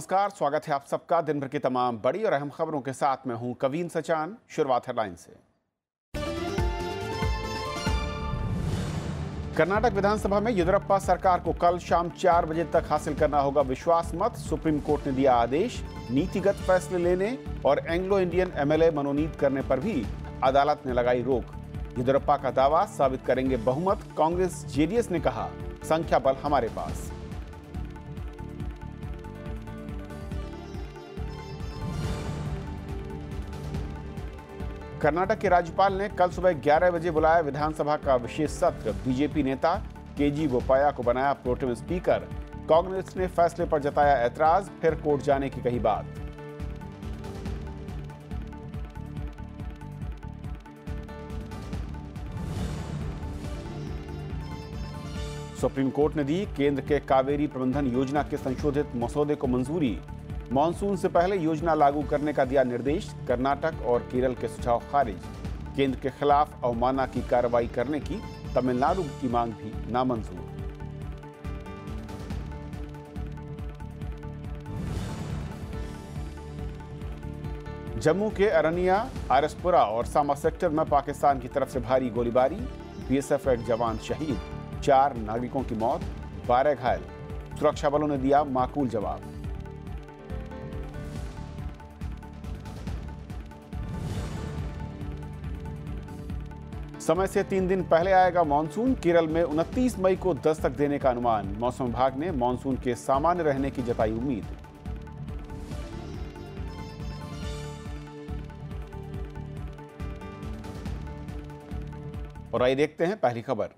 नमस्कार स्वागत है आप सबका दिन भर की तमाम बड़ी और अहम खबरों के साथ मैं हूं कवीन सचान शुरुआत हेडलाइन से कर्नाटक विधानसभा में येदुरप्पा सरकार को कल शाम चार बजे तक हासिल करना होगा विश्वास मत सुप्रीम कोर्ट ने दिया आदेश नीतिगत फैसले लेने और एंग्लो इंडियन एमएलए मनोनीत करने पर भी अदालत ने लगाई रोक येदुरप्पा का दावा साबित करेंगे बहुमत कांग्रेस जेडीएस ने कहा संख्या बल हमारे पास कर्नाटक के राज्यपाल ने कल सुबह 11 बजे बुलाया विधानसभा का विशेष सत्र बीजेपी नेता के जी बोपाया को बनाया प्रोटेम स्पीकर कांग्रेस ने फैसले पर जताया ऐतराज फिर कोर्ट जाने की कही बात सुप्रीम कोर्ट ने दी केंद्र के कावेरी प्रबंधन योजना के संशोधित मसौदे को मंजूरी मानसून से पहले योजना लागू करने का दिया निर्देश कर्नाटक और केरल के सुझाव खारिज केंद्र के खिलाफ अवमाना की कार्रवाई करने की तमिलनाडु की मांग भी नामंजूर जम्मू के अरनिया आरसपुरा और सामा सेक्टर में पाकिस्तान की तरफ से भारी गोलीबारी बीएसएफ एक जवान शहीद चार नागरिकों की मौत बारह घायल सुरक्षा बलों ने दिया माकूल जवाब समय से तीन दिन पहले आएगा मानसून केरल में 29 मई को दस्तक देने का अनुमान मौसम विभाग ने मानसून के सामान्य रहने की जताई उम्मीद और आइए देखते हैं पहली खबर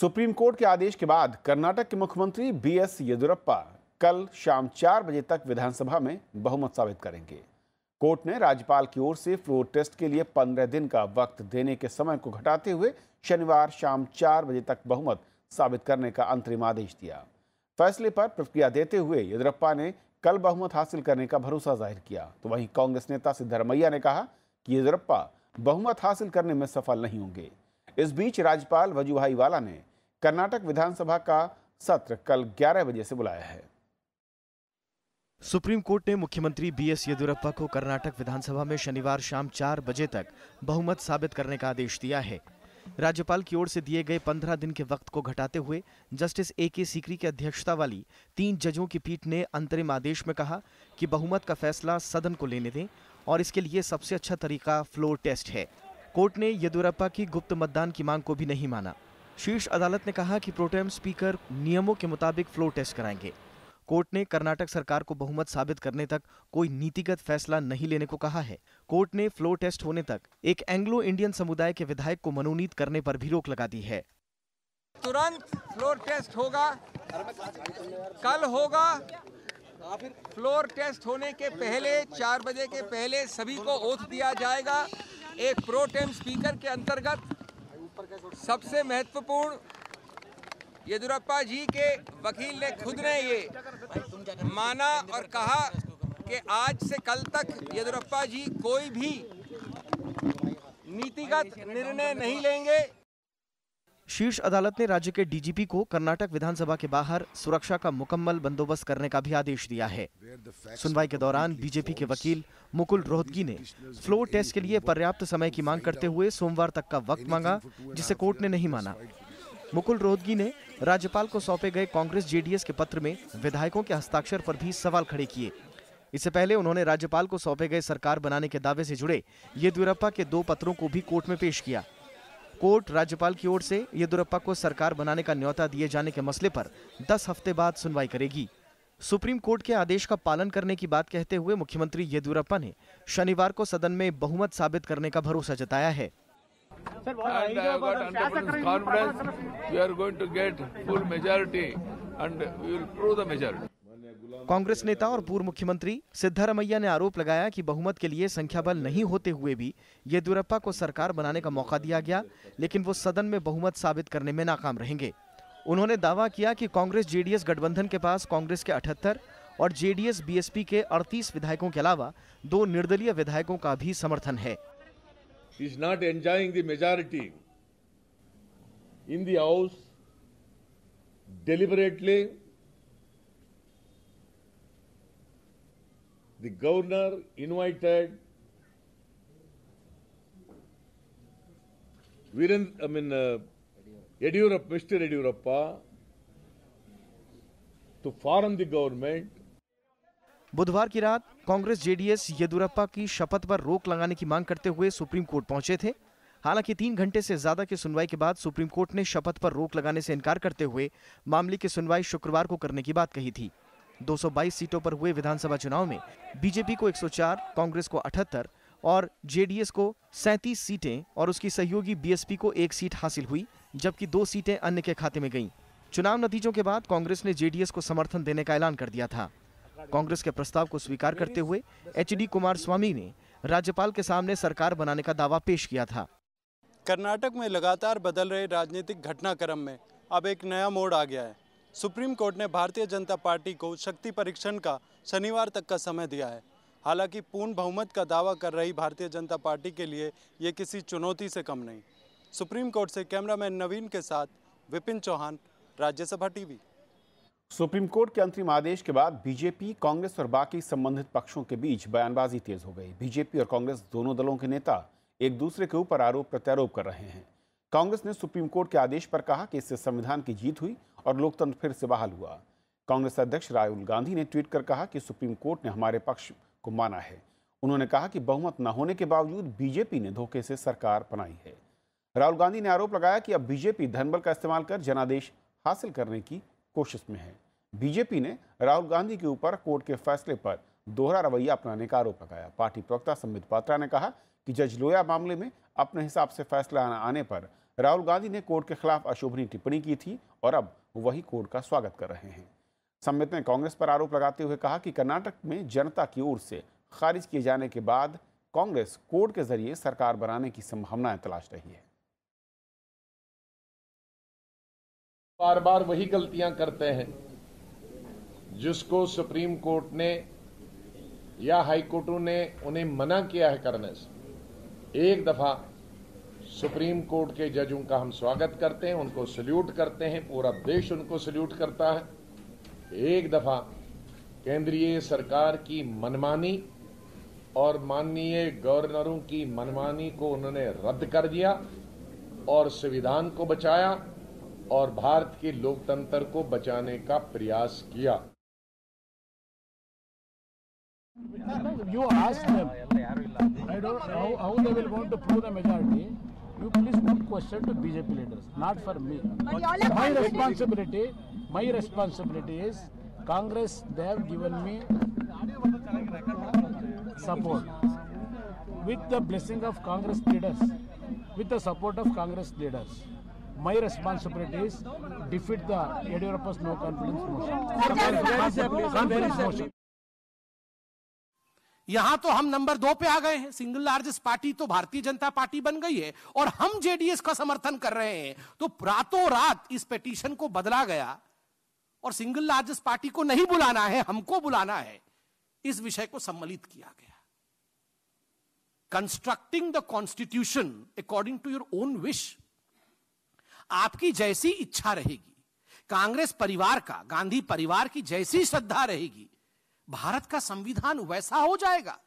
सुप्रीम कोर्ट के आदेश के बाद कर्नाटक के मुख्यमंत्री बी एस येदुरप्पा कल शाम चार बजे तक विधानसभा में बहुमत साबित करेंगे कोर्ट ने राज्यपाल की ओर से फ्लोर टेस्ट के लिए पंद्रह दिन का वक्त देने के समय को घटाते हुए शनिवार शाम चार बजे तक बहुमत साबित करने का अंतरिम आदेश दिया फैसले पर प्रतिक्रिया देते हुए येदुरप्पा ने कल बहुमत हासिल करने का भरोसा जाहिर किया तो वहीं कांग्रेस नेता सिद्धरमैया ने कहा कि येदुरप्पा बहुमत हासिल करने में सफल नहीं होंगे इस बीच राज्यपाल वजूभाई वाला ने कर्नाटक विधानसभा का सत्र कल 11 बजे से बुलाया है सुप्रीम कोर्ट ने मुख्यमंत्री बी एस येदियुरप्पा को कर्नाटक विधानसभा में शनिवार शाम चार बजे तक बहुमत साबित करने का आदेश दिया है राज्यपाल की ओर से दिए गए पंद्रह दिन के वक्त को घटाते हुए जस्टिस ए के सीकरी की अध्यक्षता वाली तीन जजों की पीठ ने अंतरिम आदेश में कहा कि बहुमत का फैसला सदन को लेने दें और इसके लिए सबसे अच्छा तरीका फ्लोर टेस्ट है कोर्ट ने येदियुरप्पा की गुप्त मतदान की मांग को भी नहीं माना शीर्ष अदालत ने कहा कि प्रोटेम स्पीकर नियमों के मुताबिक फ्लोर टेस्ट कराएंगे कोर्ट ने कर्नाटक सरकार को बहुमत साबित करने तक कोई नीतिगत फैसला नहीं लेने को कहा है कोर्ट ने फ्लो टेस्ट होने तक एक एंग्लो इंडियन समुदाय के विधायक को मनोनीत करने पर भी रोक लगा दी है तुरंत फ्लोर टेस्ट होगा कल होगा फ्लोर टेस्ट होने के पहले चार बजे के पहले सभी को ओथ दिया जाएगा एक प्रोटेम स्पीकर के अंतर्गत सबसे महत्वपूर्ण येदुरप्पा जी के वकील ने खुद ने ये माना और कहा कि आज से कल तक येदुरप्पा जी कोई भी नीतिगत निर्णय नहीं लेंगे शीर्ष अदालत ने राज्य के डीजीपी को कर्नाटक विधानसभा के बाहर सुरक्षा का मुकम्मल बंदोबस्त करने का भी आदेश दिया है सुनवाई के दौरान बीजेपी के वकील मुकुल रोहतगी ने फ्लोर टेस्ट के लिए पर्याप्त समय की मांग करते हुए सोमवार तक का वक्त मांगा जिसे कोर्ट ने नहीं माना मुकुल रोहतगी ने राज्यपाल को सौंपे गए कांग्रेस जेडीएस के पत्र में विधायकों के हस्ताक्षर पर भी सवाल खड़े किए इससे पहले उन्होंने राज्यपाल को सौंपे गए सरकार बनाने के दावे से जुड़े येदुरप्पा के दो पत्रों को भी कोर्ट में पेश किया कोर्ट राज्यपाल की ओर से येदुरप्पा को सरकार बनाने का न्यौता दिए जाने के मसले पर 10 हफ्ते बाद सुनवाई करेगी सुप्रीम कोर्ट के आदेश का पालन करने की बात कहते हुए मुख्यमंत्री येदुरप्पा ने शनिवार को सदन में बहुमत साबित करने का भरोसा जताया है And I have got 100% confidence we are going to get full majority and we will prove the majority. Congress नेता और पूर्व मुख्यमंत्री सिद्धारमैया ने आरोप लगाया कि बहुमत के लिए संख्याबल नहीं होते हुए भी येदुरप्पा को सरकार बनाने का मौका दिया गया लेकिन वो सदन में बहुमत साबित करने में नाकाम रहेंगे उन्होंने दावा किया कि कांग्रेस जेडीएस गठबंधन के पास कांग्रेस के अठहत्तर और जेडीएस बीएसपी के 38 विधायकों के अलावा दो निर्दलीय विधायकों का भी समर्थन है is not enjoying the majority in the House deliberately, the governor invited Viren, I mean, uh, edurup Mr. edurappa to form the government. बुधवार की रात कांग्रेस जेडीएस येदुरप्पा की शपथ पर रोक लगाने की मांग करते हुए सुप्रीम कोर्ट पहुंचे थे हालांकि तीन घंटे से ज्यादा की सुनवाई के बाद सुप्रीम कोर्ट ने शपथ पर रोक लगाने से इनकार करते हुए मामले की सुनवाई शुक्रवार को करने की बात कही थी 222 सीटों पर हुए विधानसभा चुनाव में बीजेपी को 104, कांग्रेस को अठहत्तर और जेडीएस को 37 सीटें और उसकी सहयोगी बीएसपी को एक सीट हासिल हुई जबकि दो सीटें अन्य के खाते में गईं। चुनाव नतीजों के बाद कांग्रेस ने जेडीएस को समर्थन देने का ऐलान कर दिया था कांग्रेस के प्रस्ताव को स्वीकार करते हुए एच डी कुमार स्वामी ने राज्यपाल के सामने सरकार बनाने का दावा पेश किया था कर्नाटक में लगातार बदल रहे राजनीतिक घटनाक्रम में अब एक नया मोड़ आ गया है सुप्रीम कोर्ट ने भारतीय जनता पार्टी को शक्ति परीक्षण का शनिवार तक का समय दिया है हालांकि पूर्ण बहुमत का दावा कर रही भारतीय जनता पार्टी के लिए ये किसी चुनौती से कम नहीं सुप्रीम कोर्ट से कैमरामैन नवीन के साथ Vipin Chauhan Rajya Sabha TV supreme court के अंतरिम आदेश के बाद बीजेपी कांग्रेस और बाकी संबंधित पक्षों के बीच बयानबाजी तेज हो गई बीजेपी और कांग्रेस दोनों दलों के नेता एक दूसरे के ऊपर आरोप प्रत्यारोप कर रहे हैं कांग्रेस ने सुप्रीम कोर्ट के आदेश पर कहा कि इससे संविधान की जीत हुई और लोकतंत्र फिर से बहाल हुआ कांग्रेस अध्यक्ष राहुल गांधी ने ट्वीट कर कहा कि सुप्रीम कोर्ट ने हमारे पक्ष को माना है उन्होंने कहा कि बहुमत न होने के बावजूद बीजेपी ने धोखे से सरकार बनाई है राहुल गांधी ने आरोप लगाया कि अब बीजेपी धनबल का इस्तेमाल कर जनादेश हासिल करने की कोशिश में है बीजेपी ने राहुल गांधी के ऊपर कोर्ट के फैसले पर दोहरा रवैया अपनाने का आरोप लगाया पार्टी प्रवक्ता संबित पात्रा ने कहा कि जज लोया मामले में अपने हिसाब से फैसला आने पर राहुल गांधी ने कोर्ट के खिलाफ अशोभनीय टिप्पणी की थी और अब वही कोर्ट का स्वागत कर रहे हैं संबित ने कांग्रेस पर आरोप लगाते हुए कहा कि कर्नाटक में जनता की ओर से खारिज किए जाने के बाद कांग्रेस कोर्ट के जरिए सरकार बनाने की संभावनाएं तलाश रही है बार बार वही गलतियां करते हैं जिसको सुप्रीम कोर्ट ने या हाई कोर्टों ने उन्हें मना किया है करने से एक दफा सुप्रीम कोर्ट के जजों का हम स्वागत करते हैं उनको सल्यूट करते हैं पूरा देश उनको सल्यूट करता है एक दफा केंद्रीय सरकार की मनमानी और माननीय गवर्नरों की मनमानी को उन्होंने रद्द कर दिया और संविधान को बचाया और भारत के लोकतंत्र को बचाने का प्रयास किया You ask them. I don't know how they will want to prove the majority. You please put question to BJP leaders, not for me. My responsibility, my responsibility is Congress. They have given me support with the blessing of Congress leaders, with the support of Congress leaders. my responsibility is defeat the Yadurappa's no confidence motion. यहां तो हम number दो पे आ गए हैं single largest party तो भारतीय जनता पार्टी बन गई है और हम जेडीएस का समर्थन कर रहे हैं तो रातों रात इस पिटीशन को बदला गया और सिंगल लार्जेस्ट पार्टी को नहीं बुलाना है हमको बुलाना है इस विषय को सम्मिलित किया गया constructing the constitution according to your own wish आपकी जैसी इच्छा रहेगी कांग्रेस परिवार का गांधी परिवार की जैसी श्रद्धा रहेगी भारत का संविधान वैसा हो जाएगा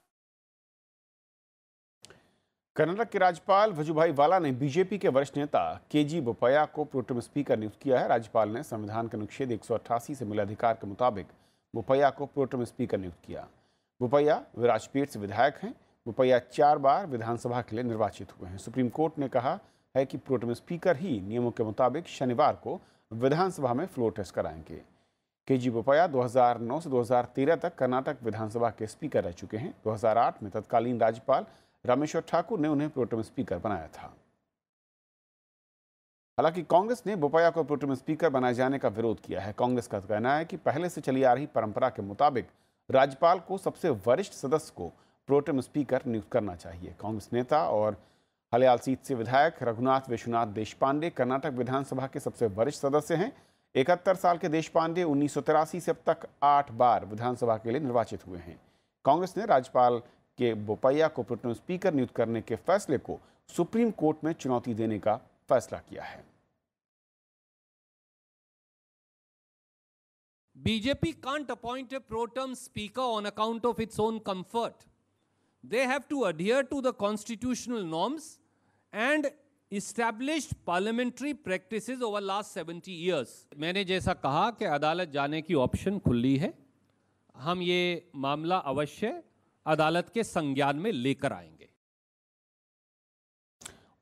कर्नाटक के राज्यपाल वजूभाई वाला ने बीजेपी के वरिष्ठ नेता के जी बोपया को प्रोटम स्पीकर नियुक्त किया है राज्यपाल ने संविधान के अनुच्छेद एक से मिले अधिकार के मुताबिक बोपया को प्रोटम स्पीकर नियुक्त किया बोपैया विराजपेट से विधायक हैं बोपैया चार बार विधानसभा के लिए निर्वाचित हुए हैं सुप्रीम कोर्ट ने कहा है कि प्रोटम स्पीकर ही नियमों के मुताबिक शनिवार को विधानसभा में फ्लोर टेस्ट कराएंगे के जी बोपाया दो से 2013 तक कर्नाटक विधानसभा के स्पीकर रह चुके हैं 2008 में तत्कालीन राज्यपाल रामेश्वर ठाकुर ने उन्हें प्रोटम स्पीकर बनाया था हालांकि कांग्रेस ने बोपाया को प्रोटम स्पीकर बनाए जाने का विरोध किया है कांग्रेस का कहना है कि पहले से चली आ रही परंपरा के मुताबिक राज्यपाल को सबसे वरिष्ठ सदस्य को प्रोटम स्पीकर नियुक्त करना चाहिए कांग्रेस नेता और हलियाल सीट से विधायक रघुनाथ विश्वनाथ देशपांडे कर्नाटक विधानसभा के सबसे वरिष्ठ सदस्य हैं इकहत्तर साल के देशपांडे उन्नीस से अब तक आठ बार विधानसभा के लिए निर्वाचित हुए हैं कांग्रेस ने राज्यपाल के बोपैया को प्रोटोन स्पीकर नियुक्त करने के फैसले को सुप्रीम कोर्ट में चुनौती देने का फैसला किया है BJP can't appoint a pro term speaker on account of its own comfort. They have to adhere to the and establish parliamentary practice over last seventy years मैंने जैसा कहा कि अदालत जाने की ऑप्शन खुली है हम ये मामला अवश्य अदालत के संज्ञान में लेकर आएंगे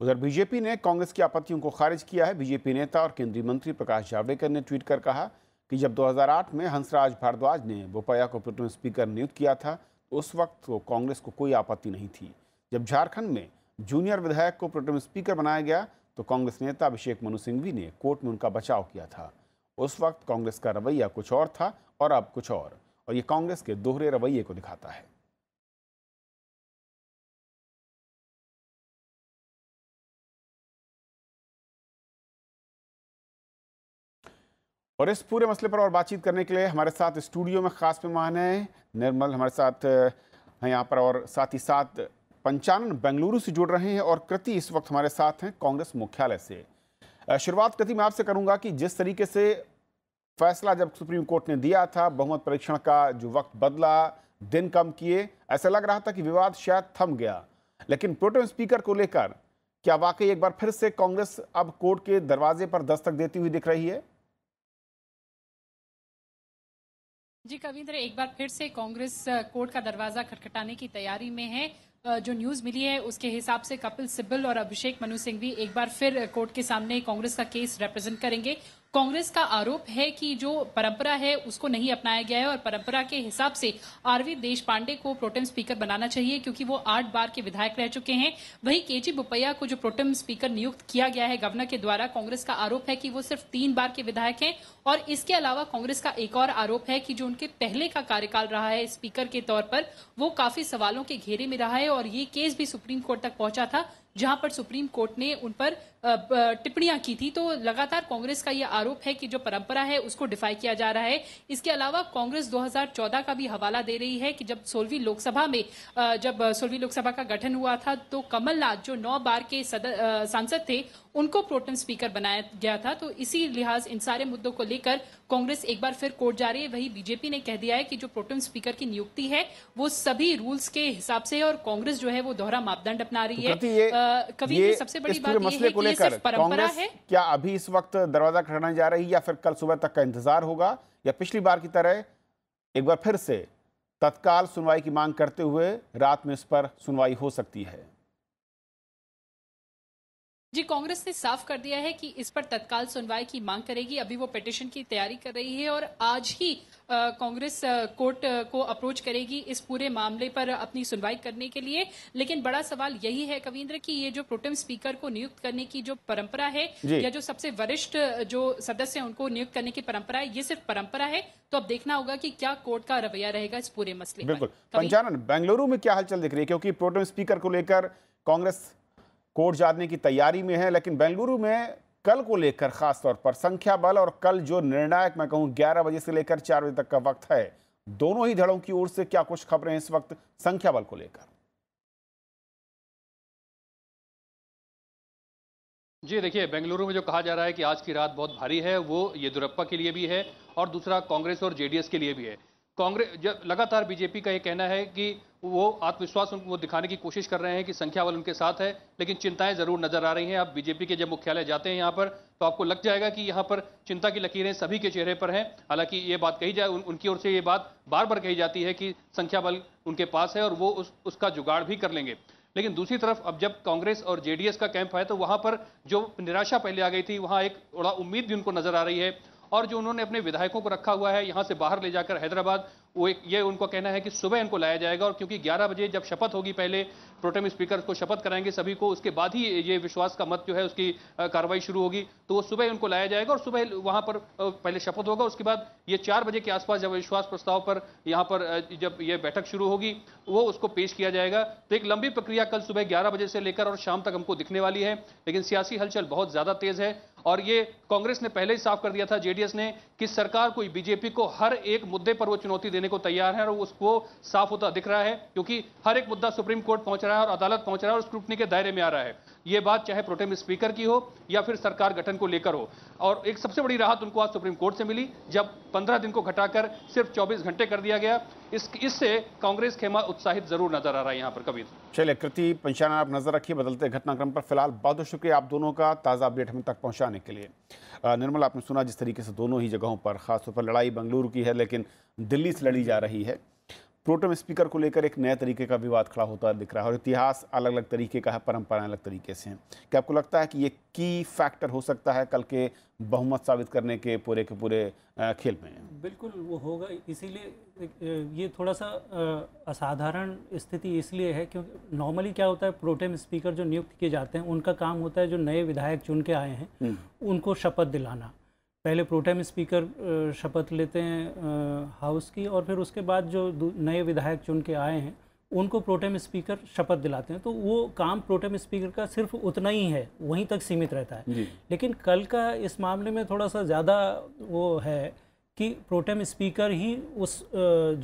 उधर बीजेपी ने कांग्रेस की आपत्तियों को खारिज किया है बीजेपी नेता और केंद्रीय मंत्री प्रकाश जावड़ेकर ने ट्वीट कर कहा कि जब 2008 में हंसराज भारद्वाज ने बोपया को प्रोटेम स्पीकर नियुक्त किया था तो उस वक्त तो कांग्रेस को कोई आपत्ति नहीं थी जब झारखंड में जूनियर विधायक को प्रोटेम स्पीकर बनाया गया तो कांग्रेस नेता अभिषेक मनु सिंघवी ने कोर्ट में उनका बचाव किया था उस वक्त कांग्रेस का रवैया कुछ और था और अब कुछ और और ये कांग्रेस के दोहरे रवैये को दिखाता है और इस पूरे मसले पर और बातचीत करने के लिए हमारे साथ स्टूडियो में खास मेहमान हैं निर्मल हमारे साथ हैं यहाँ पर और साथ ही साथ पंचानन बेंगलुरु से जुड़ रहे हैं और कृति इस वक्त हमारे साथ हैं कांग्रेस मुख्यालय से शुरुआत कृति मैं आपसे करूंगा कि जिस तरीके से फैसला जब सुप्रीम कोर्ट ने दिया था बहुमत परीक्षण का जो वक्त बदला दिन कम किए ऐसा लग रहा था कि विवाद शायद थम गया लेकिन प्रोटेम स्पीकर को लेकर क्या वाकई एक बार फिर से कांग्रेस अब कोर्ट के दरवाजे पर दस्तक देती हुई दिख रही है जी कविंद्र एक बार फिर से कांग्रेस कोर्ट का दरवाजा खटखटाने की तैयारी में है जो न्यूज मिली है उसके हिसाब से कपिल सिब्बल और अभिषेक मनु सिंह भी एक बार फिर कोर्ट के सामने कांग्रेस का केस रिप्रेजेंट करेंगे कांग्रेस का आरोप है कि जो परंपरा है उसको नहीं अपनाया गया है और परंपरा के हिसाब से आरवी देश पांडे को प्रोटेम स्पीकर बनाना चाहिए क्योंकि वो आठ बार के विधायक रह चुके हैं वहीं के जी बोपैया को जो प्रोटेम स्पीकर नियुक्त किया गया है गवर्नर के द्वारा कांग्रेस का आरोप है कि वो सिर्फ तीन बार के विधायक हैं और इसके अलावा कांग्रेस का एक और आरोप है कि जो उनके पहले का कार्यकाल रहा है स्पीकर के तौर पर वो काफी सवालों के घेरे में रहा है और ये केस भी सुप्रीम कोर्ट तक पहुंचा था जहां पर सुप्रीम कोर्ट ने उन पर टिप्पणियां की थी तो लगातार कांग्रेस का यह आरोप है कि जो परंपरा है उसको डिफाई किया जा रहा है इसके अलावा कांग्रेस 2014 का भी हवाला दे रही है कि जब सोलहवीं लोकसभा में जब सोलहवीं लोकसभा का गठन हुआ था तो कमलनाथ जो नौ बार के सांसद थे उनको प्रोटम स्पीकर बनाया गया था तो इसी लिहाज इन सारे मुद्दों को लेकर कांग्रेस एक बार फिर कोर्ट जा रही है वहीं बीजेपी ने कह दिया है कि जो प्रोटम स्पीकर की नियुक्ति है वो सभी रूल्स के हिसाब से है और कांग्रेस जो है वो दोहरा मापदंड अपना रही तो है कभी सबसे बड़ी बात यह है लेकर कांग्रेस क्या अभी इस वक्त दरवाजा खड़ाने जा रही है या फिर कल सुबह तक का इंतजार होगा या पिछली बार की तरह एक बार फिर से तत्काल सुनवाई की मांग करते हुए रात में इस पर सुनवाई हो सकती है जी कांग्रेस ने साफ कर दिया है कि इस पर तत्काल सुनवाई की मांग करेगी अभी वो पिटिशन की तैयारी कर रही है और आज ही कांग्रेस कोर्ट को अप्रोच करेगी इस पूरे मामले पर अपनी सुनवाई करने के लिए लेकिन बड़ा सवाल यही है कविंद्र कि ये जो प्रोटेम स्पीकर को नियुक्त करने की जो परंपरा है या जो सबसे वरिष्ठ जो सदस्य है उनको नियुक्त करने की परंपरा है ये सिर्फ परंपरा है तो अब देखना होगा कि क्या कोर्ट का रवैया रहेगा इस पूरे मसले बिल्कुल पंचानन बेंगलुरु में क्या हालचाल दिख रही है क्योंकि प्रोटेम स्पीकर को लेकर कांग्रेस कोर्ट जाने की तैयारी में है लेकिन बेंगलुरु में कल को लेकर खासतौर पर संख्या बल और कल जो निर्णायक मैं कहूं ग्यारह बजे से लेकर चार बजे तक का वक्त है दोनों ही धड़ों की ओर से क्या कुछ खबरें इस वक्त संख्या बल को लेकर जी देखिए बेंगलुरु में जो कहा जा रहा है कि आज की रात बहुत भारी है वो येदुरप्पा के लिए भी है और दूसरा कांग्रेस और जेडीएस के लिए भी है कांग्रेस लगातार बीजेपी का ये कहना है कि वो आत्मविश्वास उनको दिखाने की कोशिश कर रहे हैं कि संख्या बल उनके साथ है लेकिन चिंताएं जरूर नजर आ रही हैं आप बीजेपी के जब मुख्यालय जाते हैं यहाँ पर तो आपको लग जाएगा कि यहाँ पर चिंता की लकीरें सभी के चेहरे पर हैं हालांकि ये बात कही जाए उन, उनकी ओर से ये बात बार बार कही जाती है कि संख्या बल उनके पास है और वो उस, उसका जुगाड़ भी कर लेंगे लेकिन दूसरी तरफ अब जब कांग्रेस और जेडीएस का कैंप है तो वहां पर जो निराशा पहले आ गई थी वहां एक थोड़ा उम्मीद भी उनको नजर आ रही है और जो उन्होंने अपने विधायकों को रखा हुआ है यहाँ से बाहर ले जाकर हैदराबाद वो एक ये उनको कहना है कि सुबह इनको लाया जाएगा और क्योंकि 11 बजे जब शपथ होगी पहले प्रोटेम स्पीकर को शपथ कराएंगे सभी को उसके बाद ही ये विश्वास का मत जो है उसकी कार्रवाई शुरू होगी तो वो सुबह उनको लाया जाएगा और सुबह वहाँ पर पहले शपथ होगा उसके बाद ये चार बजे के आसपास जब विश्वास प्रस्ताव पर यहाँ पर जब ये बैठक शुरू होगी वो उसको पेश किया जाएगा तो एक लंबी प्रक्रिया कल सुबह ग्यारह बजे से लेकर और शाम तक हमको दिखने वाली है लेकिन सियासी हलचल बहुत ज़्यादा तेज़ है और ये कांग्रेस ने पहले ही साफ कर दिया था जेडीएस ने कि सरकार कोई बीजेपी को हर एक मुद्दे पर वो चुनौती देने को तैयार है और उसको साफ होता दिख रहा है क्योंकि हर एक मुद्दा सुप्रीम कोर्ट पहुंच रहा है और अदालत पहुंच रहा है और स्क्रूटनी के दायरे में आ रहा है ये बात चाहे प्रोटेम स्पीकर की हो या फिर सरकार गठन को लेकर हो और एक सबसे बड़ी राहत उनको आज सुप्रीम कोर्ट से मिली जब 15 दिन को घटाकर सिर्फ 24 घंटे कर दिया गया इस इससे कांग्रेस खेमा उत्साहित जरूर नजर आ रहा है यहाँ पर कबीर चलिए कृति पंचान आप नजर रखिए बदलते घटनाक्रम पर फिलहाल बहुत शुक्रिया आप दोनों का ताज़ा अपडेट हम तक पहुँचाने के लिए निर्मल आपने सुना जिस तरीके से दोनों ही जगहों पर खासतौर पर लड़ाई बंगलुरु की है लेकिन दिल्ली से लड़ी जा रही है प्रोटम स्पीकर को लेकर एक नया तरीके का विवाद खड़ा होता दिख रहा है और इतिहास अलग अलग तरीके का है परंपराएं अलग तरीके से हैं क्या आपको लगता है कि ये की फैक्टर हो सकता है कल के बहुमत साबित करने के पूरे के पूरे खेल में बिल्कुल वो होगा इसीलिए ये थोड़ा सा असाधारण स्थिति इसलिए है क्योंकि नॉर्मली क्या होता है प्रोटेम स्पीकर जो नियुक्त किए जाते हैं उनका काम होता है जो नए विधायक चुन के आए हैं हम्म। उनको शपथ दिलाना पहले प्रोटेम स्पीकर शपथ लेते हैं हाउस की और फिर उसके बाद जो नए विधायक चुन के आए हैं उनको प्रोटेम स्पीकर शपथ दिलाते हैं तो वो काम प्रोटेम स्पीकर का सिर्फ उतना ही है वहीं तक सीमित रहता है लेकिन कल का इस मामले में थोड़ा सा ज़्यादा वो है कि प्रोटेम स्पीकर ही उस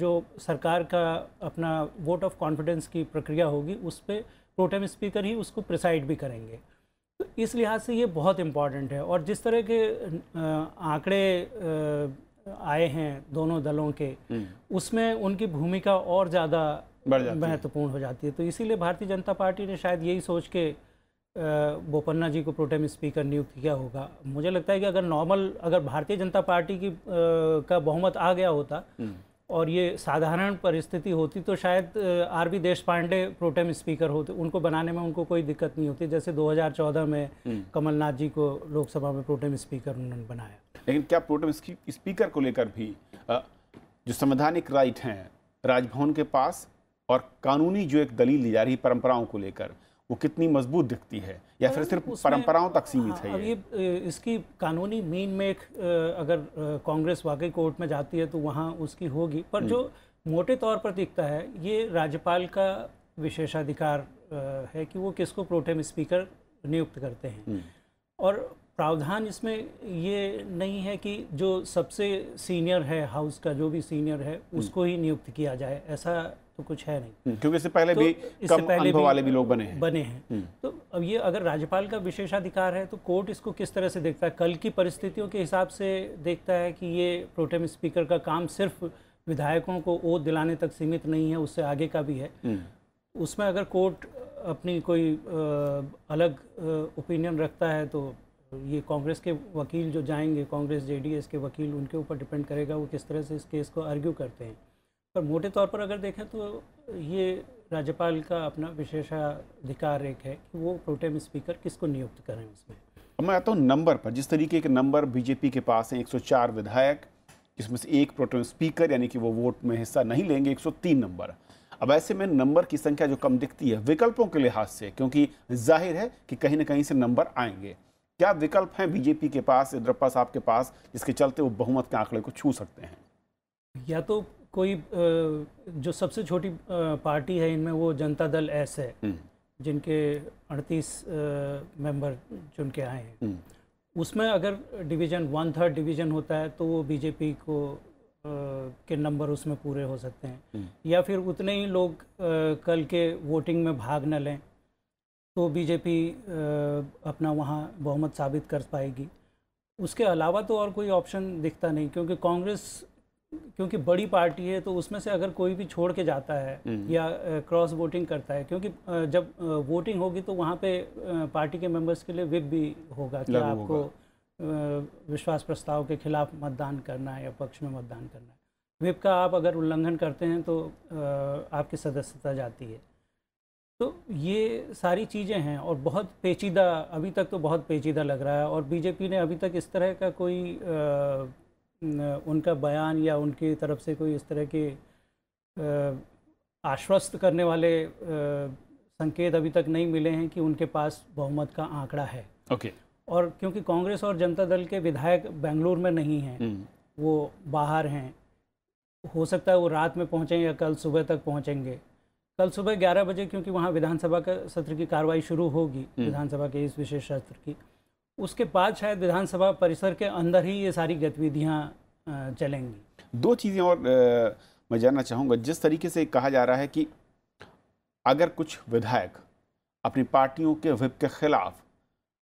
जो सरकार का अपना वोट ऑफ कॉन्फिडेंस की प्रक्रिया होगी उस पर प्रोटेम स्पीकर ही उसको प्रिसाइड भी करेंगे तो इस लिहाज से ये बहुत इम्पॉर्टेंट है और जिस तरह के आंकड़े आए हैं दोनों दलों के हम्म। उसमें उनकी भूमिका और ज़्यादा महत्वपूर्ण हो जाती है तो इसीलिए भारतीय जनता पार्टी ने शायद यही सोच के बोपन्ना जी को प्रोटेम स्पीकर नियुक्त किया होगा मुझे लगता है कि अगर नॉर्मल अगर भारतीय जनता पार्टी की आ, का बहुमत आ गया होता हम्म। और ये साधारण परिस्थिति होती तो शायद आर बी देश पांडे प्रोटेम स्पीकर होते उनको बनाने में उनको कोई दिक्कत नहीं होती जैसे 2014 में हम्म। कमलनाथ जी को लोकसभा में प्रोटेम स्पीकर उन्होंने बनाया लेकिन क्या प्रोटेम स्पीकर को लेकर भी जो संवैधानिक राइट हैं राजभवन के पास और कानूनी जो एक दलील ली जा रही परंपराओं को लेकर वो कितनी मजबूत दिखती है या फिर सिर्फ परंपराओं तक सीमित है ये इसकी कानूनी मीन में एक अगर कांग्रेस वाकई कोर्ट में जाती है तो वहाँ उसकी होगी पर जो मोटे तौर पर दिखता है ये राज्यपाल का विशेषाधिकार है कि वो किसको प्रोटेम स्पीकर नियुक्त करते हैं हम्म। और प्रावधान इसमें ये नहीं है कि जो सबसे सीनियर है हाउस का जो भी सीनियर है हम्म। उसको ही नियुक्त किया जाए ऐसा तो कुछ है नहीं हम्म, क्योंकि इससे पहले तो भी इससे कम पहले भी वाले भी लोग बने हैं बने हैं हम्म। तो अब ये अगर राज्यपाल का विशेषाधिकार है तो कोर्ट इसको किस तरह से देखता है कल की परिस्थितियों के हिसाब से देखता है कि ये प्रोटेम स्पीकर का काम सिर्फ विधायकों को ओ दिलाने तक सीमित नहीं है उससे आगे का भी है हम्म। उसमें अगर कोर्ट अपनी कोई अलग ओपिनियन रखता है तो ये कांग्रेस के वकील जो जाएंगे कांग्रेस जेडीएस के वकील उनके ऊपर डिपेंड करेगा वो किस तरह से इस केस को आर्ग्यू करते हैं पर मोटे तौर पर अगर देखें तो ये राज्यपाल का अपना विशेषाधिकार एक है कि वो प्रोटेम स्पीकर किसको नियुक्त करें उसमें मैं आता हूँ नंबर पर जिस तरीके के नंबर बीजेपी के पास हैं 104 विधायक जिसमें से एक प्रोटेम स्पीकर यानी कि वो वोट में हिस्सा नहीं लेंगे 103 नंबर अब ऐसे में नंबर की संख्या जो कम दिखती है विकल्पों के लिहाज से क्योंकि जाहिर है कि कहीं ना कहीं से नंबर आएंगे क्या विकल्प हैं बीजेपी के पास येद्रप्पा साहब के पास जिसके चलते वो बहुमत के आंकड़े को छू सकते हैं या तो कोई जो सबसे छोटी पार्टी है इनमें वो जनता दल एस है हम्म। जिनके 38 मेंबर चुन के आए हैं हम्म। उसमें अगर डिवीजन वन थर्ड डिवीजन होता है तो वो बीजेपी को के नंबर उसमें पूरे हो सकते हैं हम्म। या फिर उतने ही लोग कल के वोटिंग में भाग न लें तो बीजेपी अपना वहाँ बहुमत साबित कर पाएगी उसके अलावा तो और कोई ऑप्शन दिखता नहीं क्योंकि कांग्रेस क्योंकि बड़ी पार्टी है तो उसमें से अगर कोई भी छोड़ के जाता है हम्म। या क्रॉस वोटिंग करता है क्योंकि जब वोटिंग होगी तो वहाँ पे पार्टी के मेंबर्स के लिए विप भी होगा कि आपको होगा। विश्वास प्रस्ताव के खिलाफ मतदान करना है या पक्ष में मतदान करना है विप का आप अगर उल्लंघन करते हैं तो आपकी सदस्यता जाती है तो ये सारी चीज़ें हैं और बहुत पेचीदा अभी तक तो बहुत पेचीदा लग रहा है और बीजेपी ने अभी तक इस तरह का कोई उनका बयान या उनकी तरफ से कोई इस तरह की आश्वस्त करने वाले संकेत अभी तक नहीं मिले हैं कि उनके पास बहुमत का आंकड़ा है ओके okay. और क्योंकि कांग्रेस और जनता दल के विधायक बेंगलुरु में नहीं हैं हम्म। वो बाहर हैं हो सकता है वो रात में पहुँचें या कल सुबह तक पहुँचेंगे कल सुबह ग्यारह बजे क्योंकि वहाँ विधानसभा का सत्र की कार्रवाई शुरू होगी हम्म। विधानसभा के इस विशेष सत्र की उसके बाद शायद विधानसभा परिसर के अंदर ही ये सारी गतिविधियाँ चलेंगी दो चीज़ें और मैं जानना चाहूँगा जिस तरीके से कहा जा रहा है कि अगर कुछ विधायक अपनी पार्टियों के विप के खिलाफ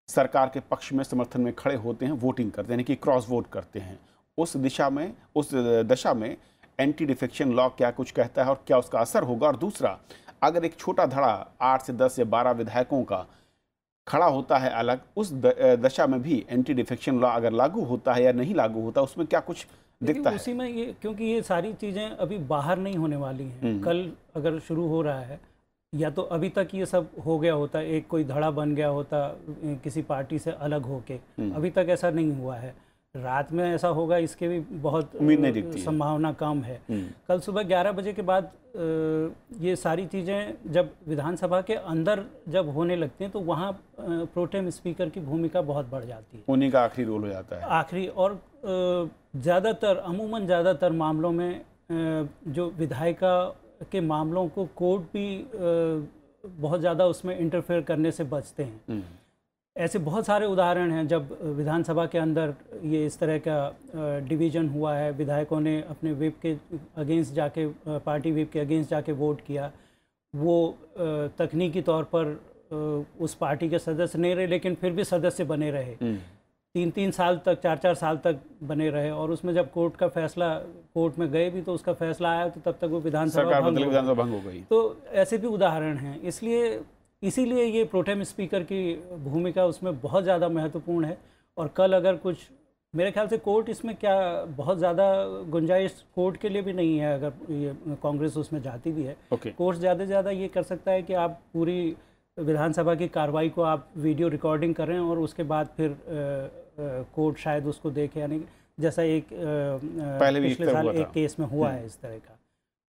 सरकार के पक्ष में समर्थन में खड़े होते हैं वोटिंग करते हैं यानी कि क्रॉस वोट करते हैं उस दिशा में उस दशा में एंटी डिफेक्शन लॉ क्या कुछ कहता है और क्या उसका असर होगा और दूसरा अगर एक छोटा धड़ा आठ से दस या बारह विधायकों का खड़ा होता है अलग उस दशा में भी एंटी डिफेक्शन लॉ अगर लागू होता है या नहीं लागू होता उसमें क्या कुछ दिखता है उसी में ये क्योंकि ये सारी चीज़ें अभी बाहर नहीं होने वाली हैं हम्म। कल अगर शुरू हो रहा है या तो अभी तक ये सब हो गया होता एक कोई धड़ा बन गया होता किसी पार्टी से अलग होके हम्म। अभी तक ऐसा नहीं हुआ है रात में ऐसा होगा इसके भी बहुत उम्मीद नहीं दिखती संभावना कम है हम्म। कल सुबह 11 बजे के बाद ये सारी चीज़ें जब विधानसभा के अंदर जब होने लगते हैं तो वहाँ प्रोटेम स्पीकर की भूमिका बहुत बढ़ जाती है उन्हीं का आखिरी रोल हो जाता है आखिरी और ज़्यादातर अमूमन ज़्यादातर मामलों में जो विधायिका के मामलों को कोर्ट भी बहुत ज़्यादा उसमें इंटरफेयर करने से बचते हैं हम्म। ऐसे बहुत सारे उदाहरण हैं जब विधानसभा के अंदर ये इस तरह का डिवीज़न हुआ है विधायकों ने अपने विप के अगेंस्ट जाके पार्टी विप के अगेंस्ट जाके वोट किया वो तकनीकी तौर पर उस पार्टी के सदस्य नहीं रहे लेकिन फिर भी सदस्य बने रहे हम्म। तीन तीन साल तक चार चार साल तक बने रहे और उसमें जब कोर्ट का फैसला कोर्ट में गए भी तो उसका फैसला आया तो तब तक वो विधानसभा मतलब भंग, हो गई तो ऐसे भी उदाहरण हैं इसलिए इसीलिए ये प्रोटेम स्पीकर की भूमिका उसमें बहुत ज़्यादा महत्वपूर्ण है और कल अगर कुछ मेरे ख्याल से कोर्ट इसमें क्या बहुत ज़्यादा गुंजाइश कोर्ट के लिए भी नहीं है अगर ये कांग्रेस उसमें जाती भी है okay. कोर्ट ज़्यादा से ज़्यादा ये कर सकता है कि आप पूरी विधानसभा की कार्रवाई को आप वीडियो रिकॉर्डिंग करें और उसके बाद फिर कोर्ट शायद उसको देखे यानी जैसा एक आ, पहले पिछले साल एक केस में हुआ हम्म। है इस तरह का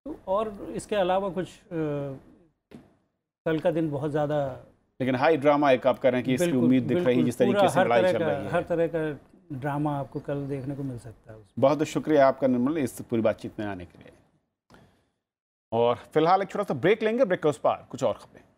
तो और इसके अलावा कुछ आ, कल का दिन बहुत ज़्यादा लेकिन हाई ड्रामा एक आप कह रहे हैं कि इसकी उम्मीद दिख रही है जिस तरीके से लड़ाई चल रही है हर तरह का ड्रामा आपको कल देखने को मिल सकता है बहुत बहुत शुक्रिया आपका निर्मल इस पूरी बातचीत में आने के लिए और फिलहाल एक छोटा सा ब्रेक लेंगे ब्रेक के उस पार कुछ और खबरें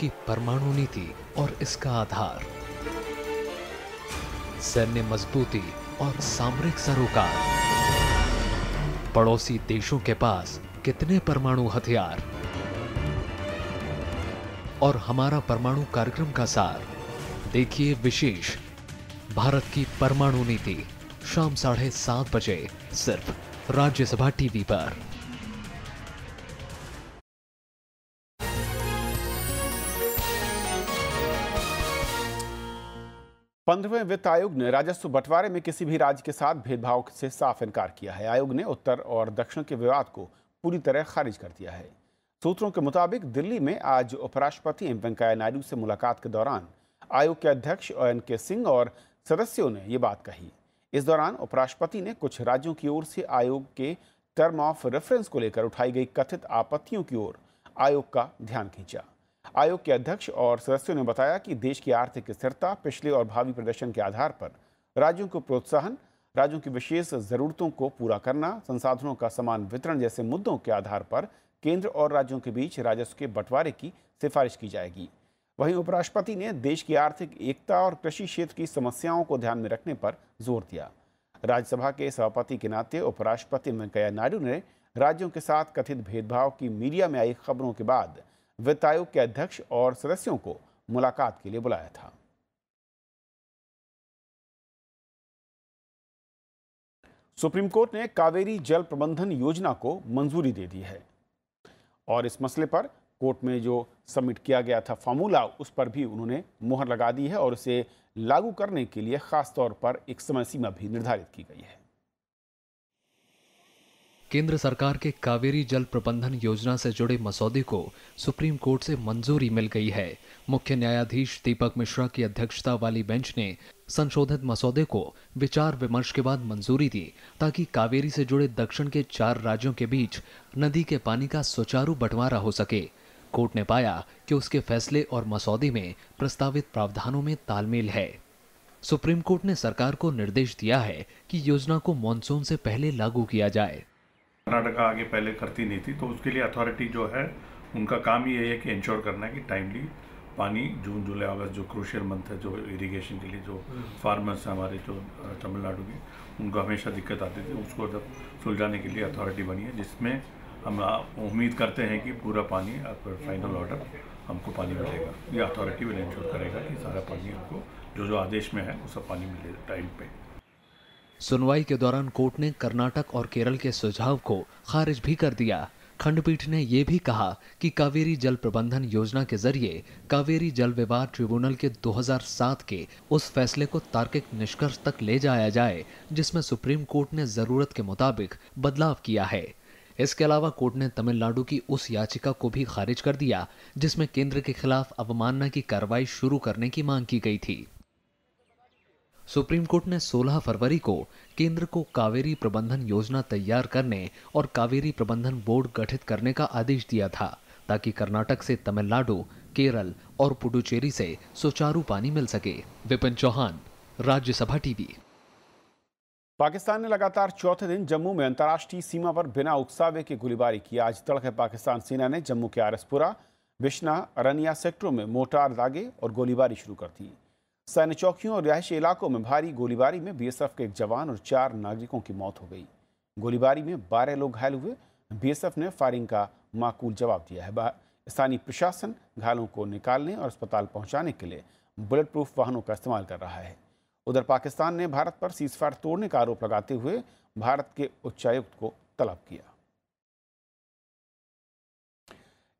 की परमाणु नीति और इसका आधार सैन्य मजबूती और सामरिक सरोकार पड़ोसी देशों के पास कितने परमाणु हथियार और हमारा परमाणु कार्यक्रम का सार देखिए विशेष भारत की परमाणु नीति शाम साढ़े सात बजे सिर्फ राज्यसभा टीवी पर पंद्रहवें वित्त आयोग ने राजस्व बंटवारे में किसी भी राज्य के साथ भेदभाव से साफ इनकार किया है आयोग ने उत्तर और दक्षिण के विवाद को पूरी तरह खारिज कर दिया है सूत्रों के मुताबिक दिल्ली में आज उपराष्ट्रपति एम वेंकैया नायडू से मुलाकात के दौरान आयोग के अध्यक्ष एन के सिंह और सदस्यों ने ये बात कही इस दौरान उपराष्ट्रपति ने कुछ राज्यों की ओर से आयोग के टर्म ऑफ रेफरेंस को लेकर उठाई गई कथित आपत्तियों की ओर आयोग का ध्यान खींचा आयोग के अध्यक्ष और सदस्यों ने बताया कि देश की आर्थिक स्थिरता पिछले और भावी प्रदर्शन के आधार पर राज्यों को प्रोत्साहन राज्यों की विशेष ज़रूरतों को पूरा करना संसाधनों का समान वितरण जैसे मुद्दों के आधार पर केंद्र और राज्यों के बीच राजस्व के बंटवारे की सिफारिश की जाएगी वहीं उपराष्ट्रपति ने देश की आर्थिक एकता और कृषि क्षेत्र की समस्याओं को ध्यान में रखने पर जोर दिया राज्यसभा के सभापति के नाते उपराष्ट्रपति वेंकैया नायडू ने राज्यों के साथ कथित भेदभाव की मीडिया में आई खबरों के बाद वित्त आयोग के अध्यक्ष और सदस्यों को मुलाकात के लिए बुलाया था सुप्रीम कोर्ट ने कावेरी जल प्रबंधन योजना को मंजूरी दे दी है और इस मसले पर कोर्ट में जो सबमिट किया गया था फार्मूला उस पर भी उन्होंने मुहर लगा दी है और उसे लागू करने के लिए खासतौर पर एक समय सीमा भी निर्धारित की गई है केंद्र सरकार के कावेरी जल प्रबंधन योजना से जुड़े मसौदे को सुप्रीम कोर्ट से मंजूरी मिल गई है मुख्य न्यायाधीश दीपक मिश्रा की अध्यक्षता वाली बेंच ने संशोधित मसौदे को विचार विमर्श के बाद मंजूरी दी ताकि कावेरी से जुड़े दक्षिण के चार राज्यों के बीच नदी के पानी का सुचारू बंटवारा हो सके कोर्ट ने पाया कि उसके फैसले और मसौदे में प्रस्तावित प्रावधानों में तालमेल है सुप्रीम कोर्ट ने सरकार को निर्देश दिया है कि योजना को मानसून से पहले लागू किया जाए कर्नाटका आगे पहले करती नहीं थी तो उसके लिए अथॉरिटी जो है उनका काम यही है कि इंश्योर करना है कि टाइमली पानी जून जुलाई अगस्त जो क्रोशियल मंथ है जो इरिगेशन के लिए जो फार्मर्स हम्म। हैं हमारे जो तमिलनाडु के उनको हमेशा दिक्कत आती थी उसको जब सुलझाने के लिए अथॉरिटी बनी है जिसमें हम उम्मीद करते हैं कि पूरा पानी फाइनल ऑर्डर हमको पानी मिलेगा ये अथॉरिटी भी इंश्योर करेगा कि सारा पानी हमको जो जो आदेश में है वो सब पानी मिलेगा टाइम पे सुनवाई के दौरान कोर्ट ने कर्नाटक और केरल के सुझाव को खारिज भी कर दिया खंडपीठ ने यह भी कहा कि कावेरी जल प्रबंधन योजना के जरिए कावेरी जल विवाद ट्रिब्यूनल के 2007 के उस फैसले को तार्किक निष्कर्ष तक ले जाया जाए जिसमें सुप्रीम कोर्ट ने जरूरत के मुताबिक बदलाव किया है इसके अलावा कोर्ट ने तमिलनाडु की उस याचिका को भी खारिज कर दिया जिसमें केंद्र के खिलाफ अवमानना की कार्रवाई शुरू करने की मांग की गई थी सुप्रीम कोर्ट ने 16 फरवरी को केंद्र को कावेरी प्रबंधन योजना तैयार करने और कावेरी प्रबंधन बोर्ड गठित करने का आदेश दिया था ताकि कर्नाटक से तमिलनाडु केरल और पुडुचेरी से सुचारू पानी मिल सके विपिन चौहान राज्यसभा टीवी पाकिस्तान ने लगातार चौथे दिन जम्मू में अंतर्राष्ट्रीय सीमा पर बिना उकसावे की गोलीबारी की आज तड़के पाकिस्तान सेना ने जम्मू के आरसपुरा बिश्ना अरनिया सेक्टरों में मोटार दागे और गोलीबारी शुरू कर दी सैन्य चौकियों और रिहायशी इलाकों में भारी गोलीबारी में बीएसएफ के एक जवान और चार नागरिकों की मौत हो गई गोलीबारी में बारह लोग घायल हुए बीएसएफ ने फायरिंग का माकूल जवाब दिया है स्थानीय प्रशासन घायलों को निकालने और अस्पताल पहुंचाने के लिए बुलेट प्रूफ वाहनों का इस्तेमाल कर रहा है उधर पाकिस्तान ने भारत पर सीजफायर तोड़ने का आरोप लगाते हुए भारत के उच्चायुक्त को तलब किया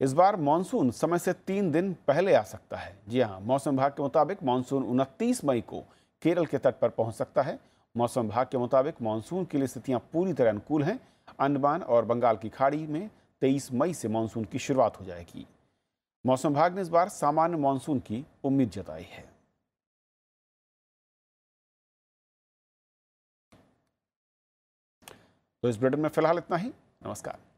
इस बार मानसून समय से तीन दिन पहले आ सकता है जी हाँ मौसम विभाग के मुताबिक मानसून उनतीस मई को केरल के तट पर पहुंच सकता है मौसम विभाग के मुताबिक मानसून के लिए स्थितियां पूरी तरह अनुकूल हैं अंडमान और बंगाल की खाड़ी में 23 मई से मानसून की शुरुआत हो जाएगी मौसम विभाग ने इस बार सामान्य मानसून की उम्मीद जताई है तो इस ब्रिटेन में फिलहाल इतना ही नमस्कार